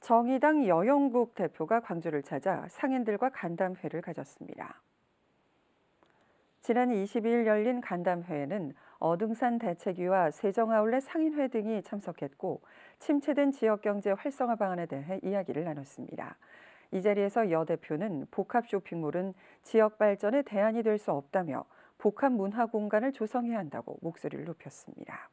정의당 여영국 대표가 광주를 찾아 상인들과 간담회를 가졌습니다. 지난 22일 열린 간담회에는 어등산 대책위와 세정아울렛 상인회 등이 참석했고 침체된 지역경제 활성화 방안에 대해 이야기를 나눴습니다. 이 자리에서 여 대표는 복합 쇼핑몰은 지역 발전의 대안이 될 수 없다며 복합 문화 공간을 조성해야 한다고 목소리를 높였습니다.